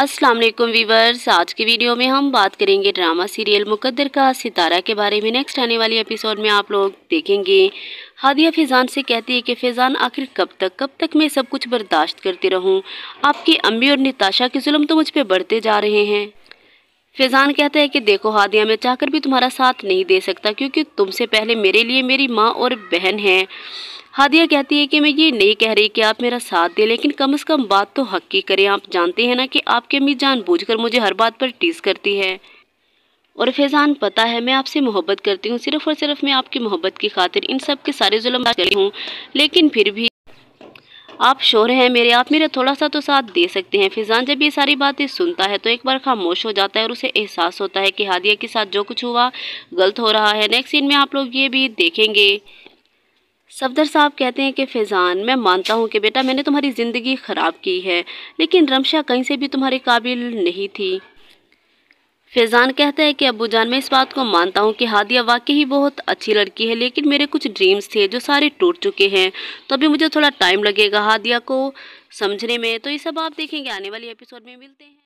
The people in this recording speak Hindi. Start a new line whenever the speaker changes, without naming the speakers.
अस्सलाम वालेकुम वीवर्स आज की वीडियो में हम बात करेंगे ड्रामा सीरियल मुकद्दर का सितारा के बारे में नेक्स्ट आने वाली एपिसोड में आप लोग देखेंगे हादिया फैज़ान से कहती है कि फैज़ान आखिर कब तक कब तक मैं सब कुछ बर्दाश्त करती रहूं आपकी अम्मी और निताशा के जुल्म तो मुझ पर बढ़ते जा रहे हैं फैज़ान कहता है कि देखो हादिया मैं चाहकर भी तुम्हारा साथ नहीं दे सकता क्योंकि तुमसे पहले मेरे लिए मेरी माँ और बहन है हादिया कहती है कि मैं ये नहीं कह रही कि आप मेरा साथ दें लेकिन कम से कम बात तो हक की करें आप जानते हैं ना कि आपकी अम्मी कर मुझे हर बात पर टीस करती है और फैज़ान पता है मैं आपसे मोहब्बत करती हूँ सिर्फ और सिर्फ मैं आपकी मोहब्बत की खातिर इन सब के सारे जुलम करी हूँ लेकिन फिर भी आप शोर हैं मेरे आप मेरा थोड़ा सा तो साथ दे सकते हैं फिजान जब ये सारी बातें सुनता है तो एक बार खामोश हो जाता है और उसे एहसास होता है कि हादिया के साथ जो कुछ हुआ गलत हो रहा है नेक्स्ट सीन में आप लोग ये भी देखेंगे सफदर साहब कहते हैं कि फैज़ान मैं मानता हूँ कि बेटा मैंने तुम्हारी ज़िंदगी ख़राब की है लेकिन रमशा कहीं से भी तुम्हारे काबिल नहीं थी फैज़ान कहता है कि अबू जान मैं इस बात को मानता हूँ कि हादिया वाकई ही बहुत अच्छी लड़की है लेकिन मेरे कुछ ड्रीम्स थे जो सारे टूट चुके हैं तो अभी मुझे थोड़ा टाइम लगेगा हादिया को समझने में तो ये सब आप देखेंगे आने वाले एपिसोड में मिलते हैं